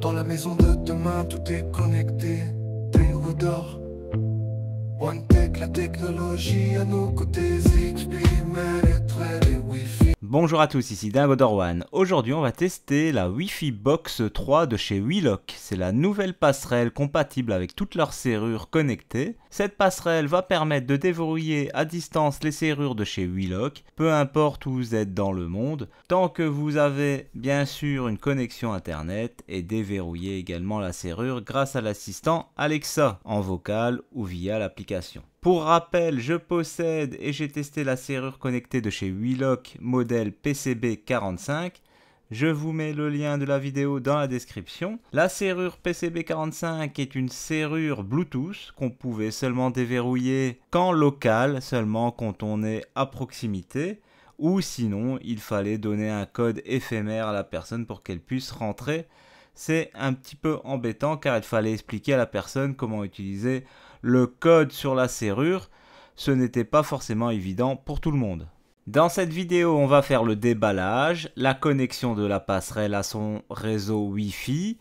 Dans la maison de demain tout est connecté Des d'or One Tech, la technologie à nos côtés XP, mais les traits, Wi-Fi Bonjour à tous, ici Dingo Dorwan. Aujourd'hui, on va tester la Wi-Fi Box 3 de chez Wheelock. C'est la nouvelle passerelle compatible avec toutes leurs serrures connectées. Cette passerelle va permettre de déverrouiller à distance les serrures de chez Wheelock, peu importe où vous êtes dans le monde, tant que vous avez bien sûr une connexion internet et déverrouiller également la serrure grâce à l'assistant Alexa en vocal ou via l'application. Pour rappel, je possède et j'ai testé la serrure connectée de chez Wheelock modèle PCB45. Je vous mets le lien de la vidéo dans la description. La serrure PCB45 est une serrure Bluetooth qu'on pouvait seulement déverrouiller qu'en local, seulement quand on est à proximité, ou sinon il fallait donner un code éphémère à la personne pour qu'elle puisse rentrer. C'est un petit peu embêtant car il fallait expliquer à la personne comment utiliser le code sur la serrure, ce n'était pas forcément évident pour tout le monde. Dans cette vidéo, on va faire le déballage, la connexion de la passerelle à son réseau Wi-Fi,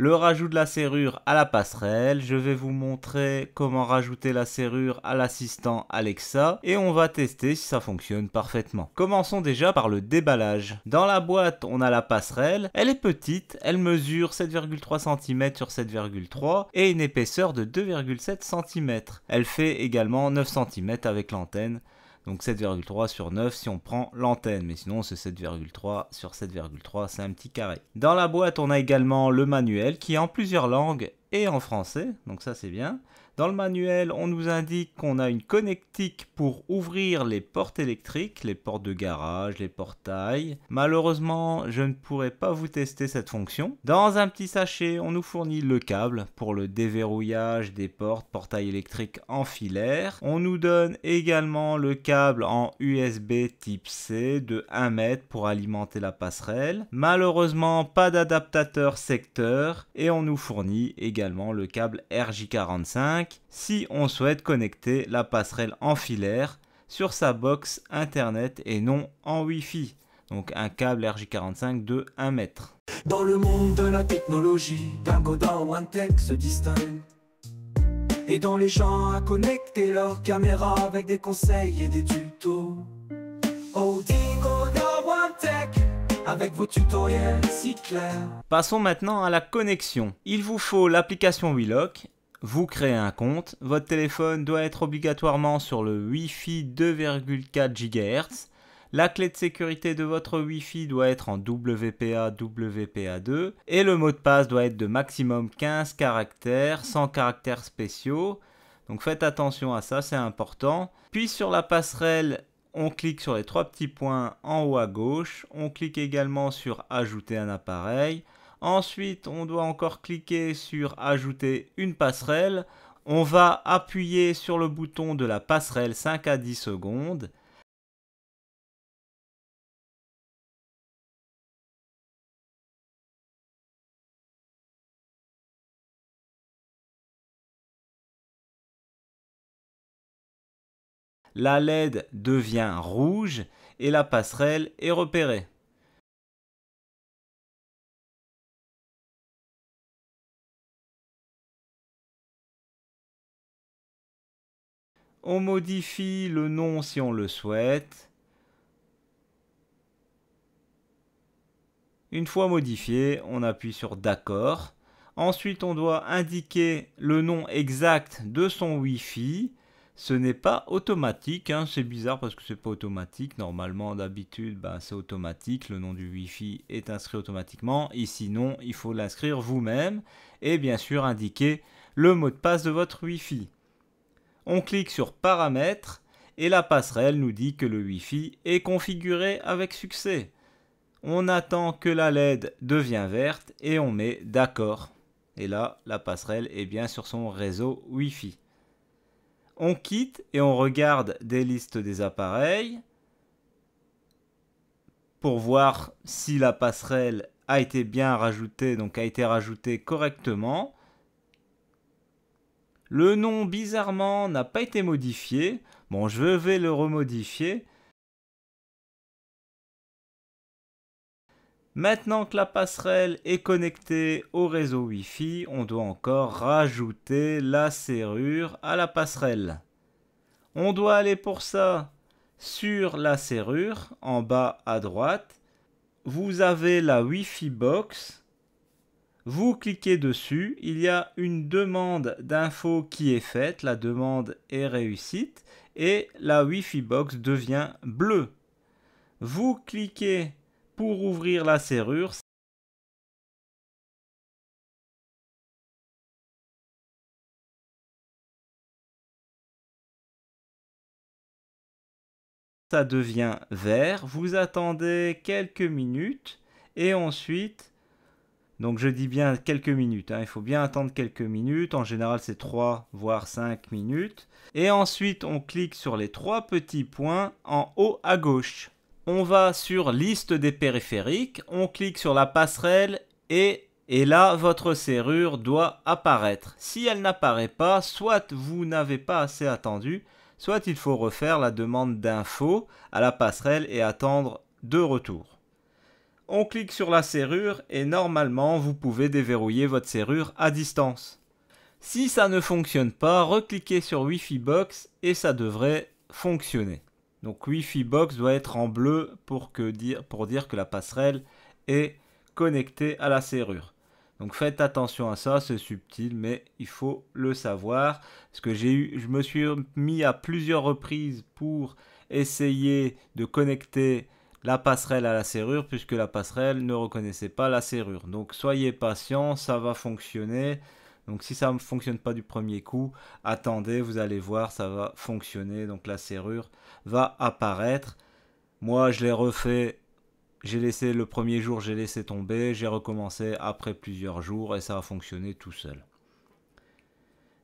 le rajout de la serrure à la passerelle. Je vais vous montrer comment rajouter la serrure à l'assistant Alexa et on va tester si ça fonctionne parfaitement. Commençons déjà par le déballage. Dans la boîte, on a la passerelle. Elle est petite, elle mesure 7,3 cm sur 7,3 et une épaisseur de 2,7 cm. Elle fait également 9 cm avec l'antenne donc 7,3 sur 9 si on prend l'antenne, mais sinon c'est 7,3 sur 7,3 c'est un petit carré. Dans la boîte on a également le manuel qui est en plusieurs langues et en français, donc ça c'est bien. Dans le manuel, on nous indique qu'on a une connectique pour ouvrir les portes électriques, les portes de garage, les portails. Malheureusement, je ne pourrai pas vous tester cette fonction. Dans un petit sachet, on nous fournit le câble pour le déverrouillage des portes, portails électriques en filaire. On nous donne également le câble en USB type C de 1 mètre pour alimenter la passerelle. Malheureusement, pas d'adaptateur secteur et on nous fournit également le câble RJ45 si on souhaite connecter la passerelle en filaire sur sa box internet et non en wifi Donc un câble RJ45 de 1 m Dans le monde de la technologie, d'un Godin ou tech se distingue. Et dans les gens à connecter leur caméra avec des conseils et des tutos. Oh, one Tech avec vos tutoriels si clairs. Passons maintenant à la connexion. Il vous faut l'application Wi-lock vous créez un compte, votre téléphone doit être obligatoirement sur le Wi-Fi 2,4 GHz, la clé de sécurité de votre Wi-Fi doit être en WPA WPA2 et le mot de passe doit être de maximum 15 caractères sans caractères spéciaux. Donc faites attention à ça, c'est important. Puis sur la passerelle, on clique sur les trois petits points en haut à gauche, on clique également sur ajouter un appareil. Ensuite, on doit encore cliquer sur ajouter une passerelle. On va appuyer sur le bouton de la passerelle 5 à 10 secondes. La LED devient rouge et la passerelle est repérée. On modifie le nom si on le souhaite. Une fois modifié, on appuie sur D'accord. Ensuite, on doit indiquer le nom exact de son Wi-Fi. Ce n'est pas automatique, hein. c'est bizarre parce que ce n'est pas automatique. Normalement, d'habitude, ben, c'est automatique. Le nom du Wi-Fi est inscrit automatiquement. Ici, non, il faut l'inscrire vous-même. Et bien sûr, indiquer le mot de passe de votre Wi-Fi. On clique sur Paramètres et la passerelle nous dit que le Wi-Fi est configuré avec succès. On attend que la LED devienne verte et on met D'accord. Et là, la passerelle est bien sur son réseau Wi-Fi. On quitte et on regarde des listes des appareils pour voir si la passerelle a été bien rajoutée, donc a été rajoutée correctement. Le nom, bizarrement, n'a pas été modifié. Bon, je vais le remodifier. Maintenant que la passerelle est connectée au réseau Wi-Fi, on doit encore rajouter la serrure à la passerelle. On doit aller pour ça sur la serrure, en bas à droite. Vous avez la Wi-Fi box vous cliquez dessus, il y a une demande d'info qui est faite, la demande est réussite et la Wi-Fi box devient bleue. Vous cliquez pour ouvrir la serrure. Ça devient vert, vous attendez quelques minutes et ensuite donc je dis bien quelques minutes, hein. il faut bien attendre quelques minutes, en général c'est 3 voire 5 minutes. Et ensuite on clique sur les trois petits points en haut à gauche. On va sur liste des périphériques, on clique sur la passerelle et là, votre serrure doit apparaître. Si elle n'apparaît pas, soit vous n'avez pas assez attendu, soit il faut refaire la demande d'info à la passerelle et attendre de retour on clique sur la serrure et normalement vous pouvez déverrouiller votre serrure à distance. Si ça ne fonctionne pas, recliquez sur Wi-Fi Box et ça devrait fonctionner. Donc Wi-Fi Box doit être en bleu pour, dire, dire que la passerelle est connectée à la serrure. Donc faites attention à ça, c'est subtil, mais il faut le savoir. Parce que j'ai eu, je me suis mis à plusieurs reprises pour essayer de connecter la passerelle à la serrure puisque la passerelle ne reconnaissait pas la serrure. Donc soyez patient, ça va fonctionner. Donc si ça ne fonctionne pas du premier coup, attendez, vous allez voir, ça va fonctionner. Donc la serrure va apparaître. Moi, je l'ai refait. J'ai laissé le premier jour, j'ai laissé tomber, j'ai recommencé après plusieurs jours et ça a fonctionné tout seul.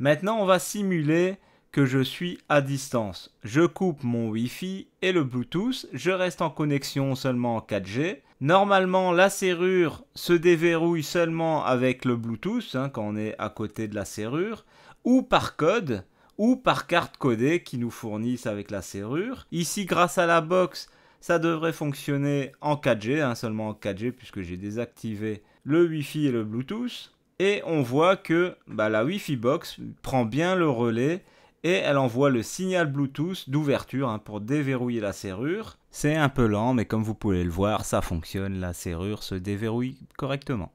Maintenant, on va simuler que je suis à distance. Je coupe mon Wi-Fi et le Bluetooth, je reste en connexion seulement en 4G. Normalement, la serrure se déverrouille seulement avec le Bluetooth, hein, quand on est à côté de la serrure, ou par code, ou par carte codée qui nous fournissent avec la serrure. Ici, grâce à la box, ça devrait fonctionner en 4G, hein, seulement en 4G puisque j'ai désactivé le Wi-Fi et le Bluetooth. Et on voit que bah, la Wi-Fi box prend bien le relais et elle envoie le signal Bluetooth d'ouverture hein, pour déverrouiller la serrure. C'est un peu lent, mais comme vous pouvez le voir, ça fonctionne, la serrure se déverrouille correctement.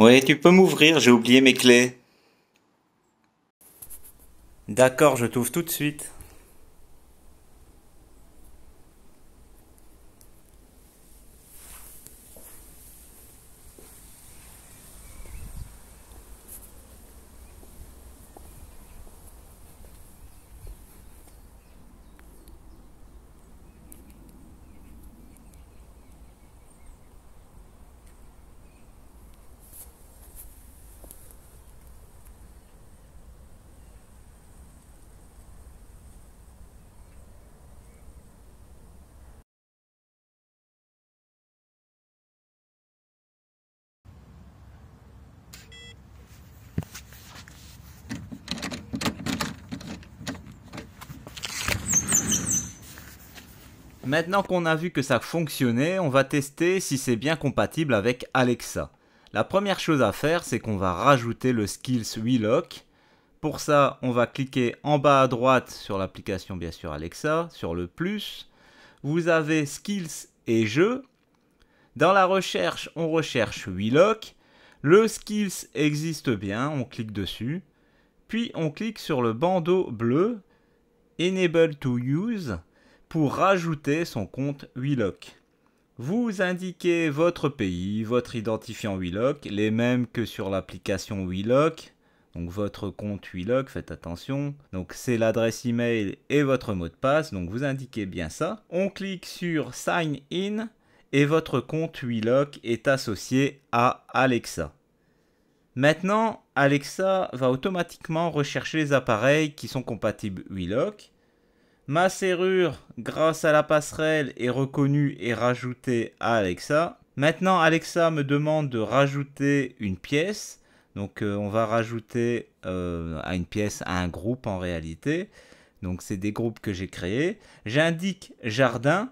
Oui, tu peux m'ouvrir, j'ai oublié mes clés. D'accord, je t'ouvre tout de suite. Maintenant qu'on a vu que ça fonctionnait, on va tester si c'est bien compatible avec Alexa. La première chose à faire, c'est qu'on va rajouter le Skills WeLock. Pour ça, on va cliquer en bas à droite sur l'application bien sûr Alexa, sur le plus. Vous avez Skills et Jeux. Dans la recherche, on recherche WeLock. Le Skills existe bien, on clique dessus. Puis on clique sur le bandeau bleu Enable to Use pour rajouter son compte Wheelock. Vous indiquez votre pays, votre identifiant WeLock, les mêmes que sur l'application Wheelock. Donc votre compte Wheelock, faites attention. Donc c'est l'adresse email et votre mot de passe, donc vous indiquez bien ça. On clique sur Sign In et votre compte WeLock est associé à Alexa. Maintenant, Alexa va automatiquement rechercher les appareils qui sont compatibles WeLock. Ma serrure, grâce à la passerelle, est reconnue et rajoutée à Alexa. Maintenant, Alexa me demande de rajouter une pièce. Donc, euh, on va rajouter euh, à une pièce à un groupe en réalité. Donc, c'est des groupes que j'ai créés. J'indique jardin.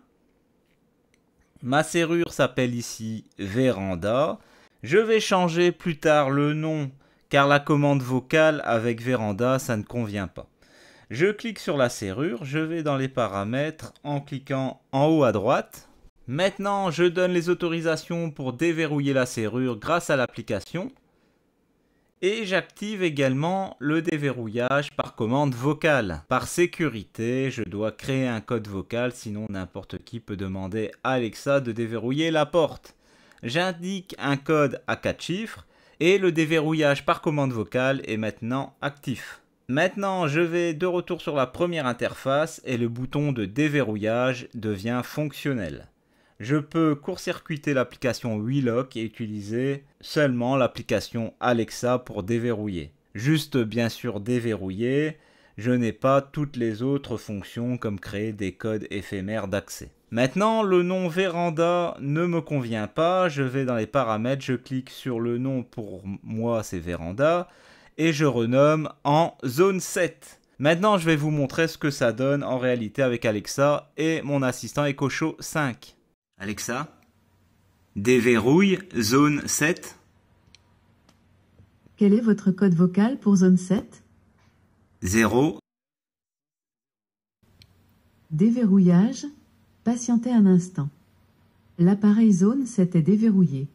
Ma serrure s'appelle ici Véranda. Je vais changer plus tard le nom car la commande vocale avec Véranda, ça ne convient pas. Je clique sur la serrure, je vais dans les paramètres en cliquant en haut à droite. Maintenant, je donne les autorisations pour déverrouiller la serrure grâce à l'application. Et j'active également le déverrouillage par commande vocale. Par sécurité, je dois créer un code vocal, sinon n'importe qui peut demander à Alexa de déverrouiller la porte. J'indique un code à 4 chiffres et le déverrouillage par commande vocale est maintenant actif. Maintenant, je vais de retour sur la première interface et le bouton de déverrouillage devient fonctionnel. Je peux court-circuiter l'application WeLock et utiliser seulement l'application Alexa pour déverrouiller. Juste bien sûr déverrouiller, je n'ai pas toutes les autres fonctions comme créer des codes éphémères d'accès. Maintenant, le nom Véranda ne me convient pas. Je vais dans les paramètres, je clique sur le nom pour moi c'est Véranda et je renomme en zone 7. Maintenant, je vais vous montrer ce que ça donne en réalité avec Alexa et mon assistant Show 5. Alexa, déverrouille zone 7. Quel est votre code vocal pour zone 7 0. Déverrouillage. Patientez un instant. L'appareil zone 7 est déverrouillé.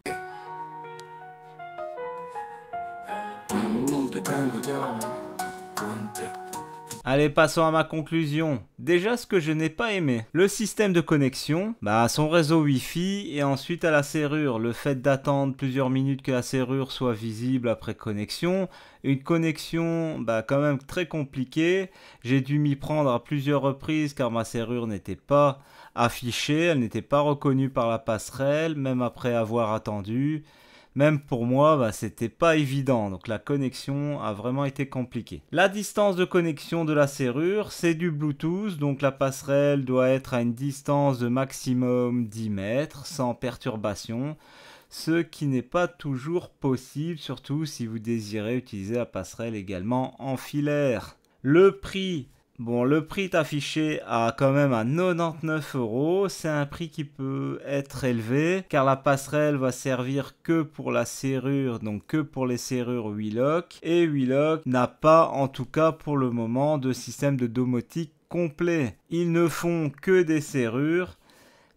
Allez, passons à ma conclusion. Déjà, ce que je n'ai pas aimé. Le système de connexion, bah, son réseau Wi-Fi et ensuite à la serrure. Le fait d'attendre plusieurs minutes que la serrure soit visible après connexion. Une connexion, bah, quand même très compliquée. J'ai dû m'y prendre à plusieurs reprises car ma serrure n'était pas affichée, elle n'était pas reconnue par la passerelle, même après avoir attendu même pour moi, bah, c'était pas évident. Donc la connexion a vraiment été compliquée. La distance de connexion de la serrure, c'est du Bluetooth. Donc la passerelle doit être à une distance de maximum 10 mètres sans perturbation. Ce qui n'est pas toujours possible, surtout si vous désirez utiliser la passerelle également en filaire. Le prix Bon, le prix est affiché à quand même à 99 euros. C'est un prix qui peut être élevé car la passerelle va servir que pour la serrure, donc que pour les serrures Wheelock. Et Wheelock n'a pas, en tout cas pour le moment, de système de domotique complet. Ils ne font que des serrures.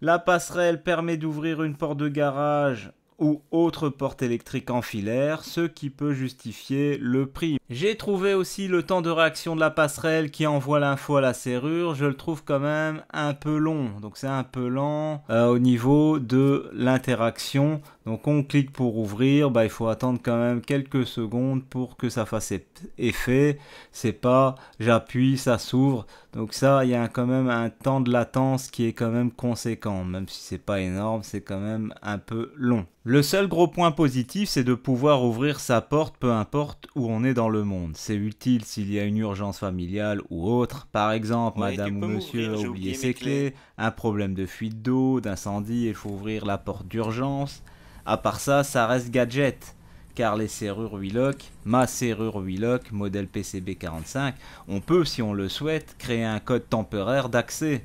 La passerelle permet d'ouvrir une porte de garage ou autre porte électrique en filaire, ce qui peut justifier le prix. J'ai trouvé aussi le temps de réaction de la passerelle qui envoie l'info à la serrure, je le trouve quand même un peu long, donc c'est un peu lent euh, au niveau de l'interaction donc on clique pour ouvrir, bah, il faut attendre quand même quelques secondes pour que ça fasse effet. C'est pas j'appuie, ça s'ouvre. Donc ça, il y a quand même un temps de latence qui est quand même conséquent. Même si c'est pas énorme, c'est quand même un peu long. Le seul gros point positif, c'est de pouvoir ouvrir sa porte peu importe où on est dans le monde. C'est utile s'il y a une urgence familiale ou autre. Par exemple, madame ou monsieur a oublié ses clés, un problème de fuite d'eau, d'incendie, il faut ouvrir la porte d'urgence. À part ça, ça reste gadget. Car les serrures Wheelock, ma serrure Wheelock, modèle PCB45, on peut, si on le souhaite, créer un code temporaire d'accès.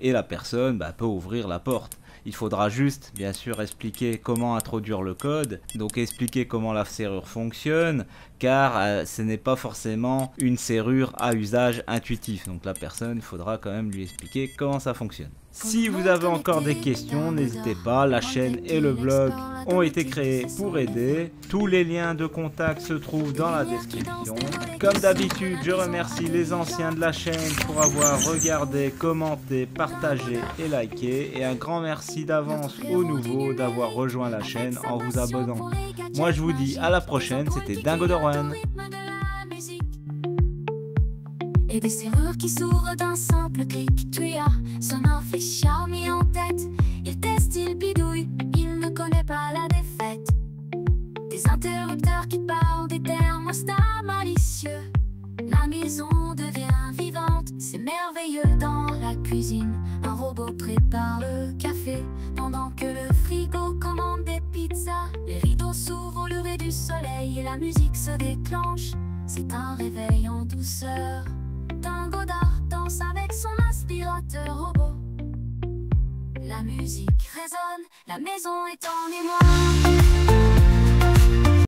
Et la personne bah, peut ouvrir la porte. Il faudra juste, bien sûr, expliquer comment introduire le code, donc expliquer comment la serrure fonctionne, car euh, ce n'est pas forcément une serrure à usage intuitif. Donc la personne, il faudra quand même lui expliquer comment ça fonctionne. Si vous avez encore des questions, n'hésitez pas, la chaîne et le blog ont été créés pour aider. Tous les liens de contact se trouvent dans la description. Comme d'habitude, je remercie les anciens de la chaîne pour avoir regardé, commenté, partagé et liké. Et un grand merci d'avance aux nouveaux d'avoir rejoint la chaîne en vous abonnant. Moi je vous dis à la prochaine, c'était Dingo de et des serrures qui s'ouvrent d'un simple clic. Tu as son affichage mis en tête. Il teste, il bidouille, il ne connaît pas la défaite. Des interrupteurs qui parlent des thermostats malicieux. La maison devient vivante, c'est merveilleux dans la cuisine. Un robot prépare le café pendant que le frigo commande des pizzas. S'ouvre le au du soleil et la musique se déclenche. C'est un réveil en douceur. Godard danse avec son aspirateur robot. La musique résonne, la maison est en émoi.